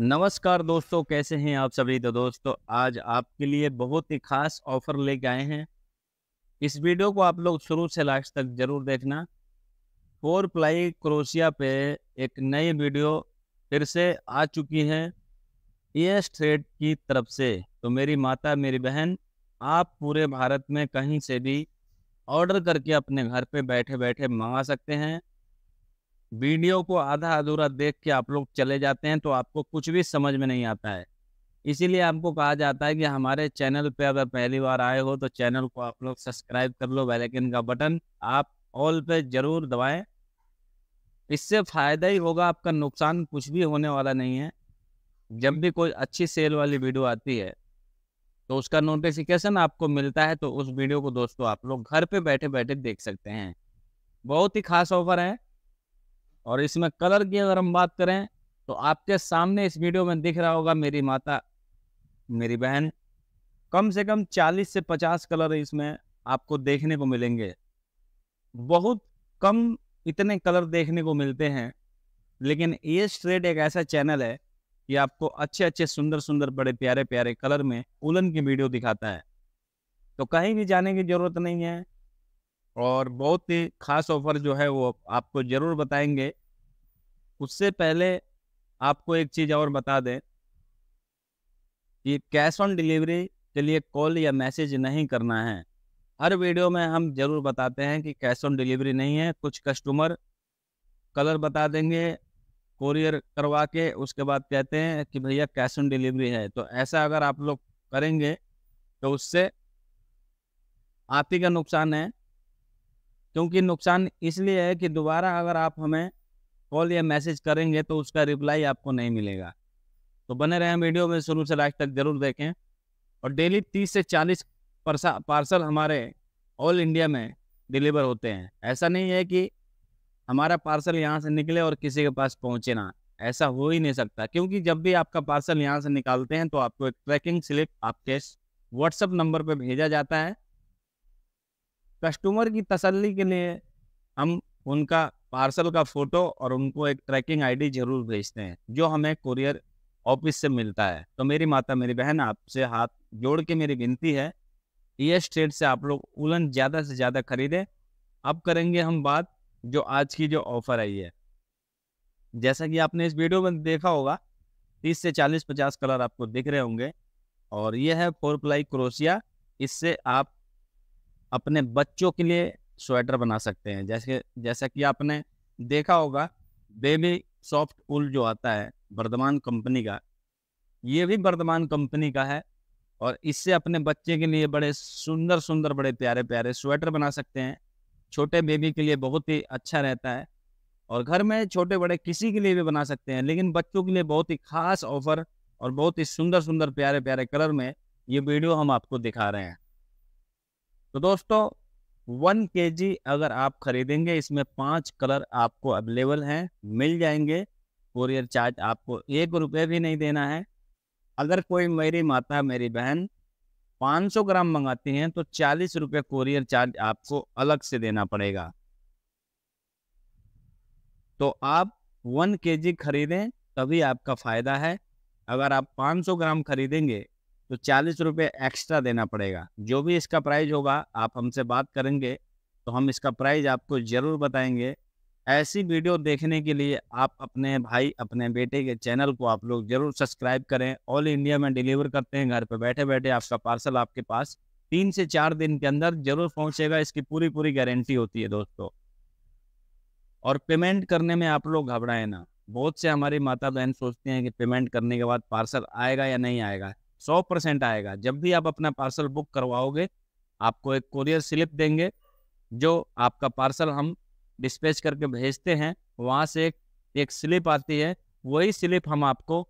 नमस्कार दोस्तों कैसे हैं आप सभी तो दोस्तों आज आपके लिए बहुत ही खास ऑफर लेके आए हैं इस वीडियो को आप लोग शुरू से लास्ट तक जरूर देखना फोर प्लाई क्रोशिया पे एक नई वीडियो फिर से आ चुकी है ये स्ट्रेट की तरफ से तो मेरी माता मेरी बहन आप पूरे भारत में कहीं से भी ऑर्डर करके अपने घर पे बैठे बैठे मंगा सकते हैं वीडियो को आधा अधूरा देख के आप लोग चले जाते हैं तो आपको कुछ भी समझ में नहीं आता है इसीलिए आपको कहा जाता है कि हमारे चैनल पे अगर पहली बार आए हो तो चैनल को आप लोग सब्सक्राइब कर लो बेलाइकन का बटन आप ऑल पे जरूर दबाएं इससे फ़ायदा ही होगा आपका नुकसान कुछ भी होने वाला नहीं है जब भी कोई अच्छी सेल वाली वीडियो आती है तो उसका नोटिफिकेशन आपको मिलता है तो उस वीडियो को दोस्तों आप लोग घर पे बैठे बैठे देख सकते हैं बहुत ही खास ऑफर है और इसमें कलर की अगर हम बात करें तो आपके सामने इस वीडियो में दिख रहा होगा मेरी माता मेरी बहन कम से कम 40 से 50 कलर इसमें आपको देखने को मिलेंगे बहुत कम इतने कलर देखने को मिलते हैं लेकिन ये स्ट्रेट एक ऐसा चैनल है कि आपको अच्छे अच्छे सुंदर सुंदर बड़े प्यारे प्यारे कलर में उलन की वीडियो दिखाता है तो कहीं भी जाने की ज़रूरत नहीं है और बहुत ही खास ऑफर जो है वो आपको ज़रूर बताएंगे उससे पहले आपको एक चीज़ और बता दें कि कैश ऑन डिलीवरी के लिए कॉल या मैसेज नहीं करना है हर वीडियो में हम ज़रूर बताते हैं कि कैश ऑन डिलीवरी नहीं है कुछ कस्टमर कलर बता देंगे कोरियर करवा के उसके बाद कहते हैं कि भैया कैश ऑन डिलीवरी है तो ऐसा अगर आप लोग करेंगे तो उससे आप ही का नुकसान है क्योंकि नुकसान इसलिए है कि दोबारा अगर आप हमें कॉल या मैसेज करेंगे तो उसका रिप्लाई आपको नहीं मिलेगा तो बने रहें वीडियो में शुरू से लास्ट तक ज़रूर देखें और डेली तीस से चालीस पार्सल हमारे ऑल इंडिया में डिलीवर होते हैं ऐसा नहीं है कि हमारा पार्सल यहाँ से निकले और किसी के पास पहुँचे ना ऐसा हो ही नहीं सकता क्योंकि जब भी आपका पार्सल यहाँ से निकालते हैं तो आपको एक ट्रैकिंग स्लिप आपके व्हाट्सएप नंबर पर भेजा जाता है कस्टमर की तसल्ली के लिए हम उनका पार्सल का फोटो और उनको एक ट्रैकिंग आईडी जरूर भेजते हैं जो हमें कुरियर ऑफिस से मिलता है तो मेरी माता मेरी बहन आपसे हाथ जोड़ के मेरी विनती है ये स्टेट से आप लोग उलन ज़्यादा से ज़्यादा खरीदें अब करेंगे हम बात जो आज की जो ऑफ़र आई है जैसा कि आपने इस वीडियो में देखा होगा तीस से चालीस पचास कलर आपको दिख रहे होंगे और ये है फोर प्लाई क्रोसिया इससे आप अपने बच्चों के लिए स्वेटर बना सकते हैं जैसे जैसा कि आपने देखा होगा बेबी सॉफ्ट उल जो आता है वर्धमान कंपनी का ये भी वर्धमान कंपनी का है और इससे अपने बच्चे के लिए बड़े सुंदर सुंदर बड़े प्यारे प्यारे स्वेटर बना सकते हैं छोटे बेबी के लिए बहुत ही अच्छा रहता है और घर में छोटे बड़े किसी के लिए भी बना सकते हैं लेकिन बच्चों के लिए बहुत ही खास ऑफर और बहुत ही सुंदर सुंदर प्यारे प्यारे कलर में ये वीडियो हम आपको दिखा रहे हैं तो दोस्तों वन के जी अगर आप खरीदेंगे इसमें पांच कलर आपको अवेलेबल हैं मिल जाएंगे कोरियर चार्ज आपको एक रुपये भी नहीं देना है अगर कोई मेरी माता मेरी बहन 500 ग्राम मंगाती हैं तो चालीस रुपये कोरियर चार्ज आपको अलग से देना पड़ेगा तो आप वन के जी खरीदें तभी आपका फ़ायदा है अगर आप 500 ग्राम खरीदेंगे तो चालीस रुपये एक्स्ट्रा देना पड़ेगा जो भी इसका प्राइस होगा आप हमसे बात करेंगे तो हम इसका प्राइस आपको ज़रूर बताएंगे ऐसी वीडियो देखने के लिए आप अपने भाई अपने बेटे के चैनल को आप लोग ज़रूर सब्सक्राइब करें ऑल इंडिया में डिलीवर करते हैं घर पर बैठे बैठे आपका पार्सल आपके पास तीन से चार दिन के अंदर जरूर पहुंचेगा इसकी पूरी पूरी गारंटी होती है दोस्तों और पेमेंट करने में आप लोग घबराए ना बहुत से हमारी माता बहन सोचते हैं कि पेमेंट करने के बाद पार्सल आएगा या नहीं आएगा सौ परसेंट आएगा जब भी आप अपना पार्सल बुक करवाओगे आपको एक कोरियर स्लिप देंगे जो आपका पार्सल हम डिस्पैच करके भेजते हैं वहाँ से एक, एक स्लिप आती है वही स्लिप हम आपको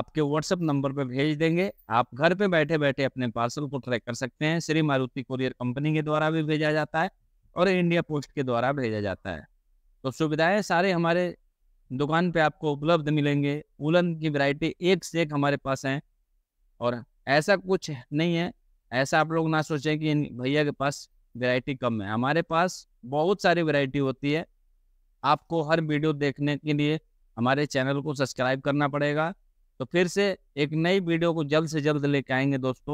आपके व्हाट्सएप नंबर पर भेज देंगे आप घर पे बैठे बैठे अपने पार्सल को ट्रैक कर सकते हैं श्री मारुति कुरियर कंपनी के द्वारा भी भेजा जाता है और इंडिया पोस्ट के द्वारा भेजा जाता है तो सुविधाएं सारे हमारे दुकान पे आपको उपलब्ध मिलेंगे उलन की वैरायटी एक से एक हमारे पास हैं और ऐसा कुछ नहीं है ऐसा आप लोग ना सोचें कि भैया के पास वैरायटी कम है हमारे पास बहुत सारी वैरायटी होती है आपको हर वीडियो देखने के लिए हमारे चैनल को सब्सक्राइब करना पड़ेगा तो फिर से एक नई वीडियो को जल्द से जल्द लेके आएंगे दोस्तों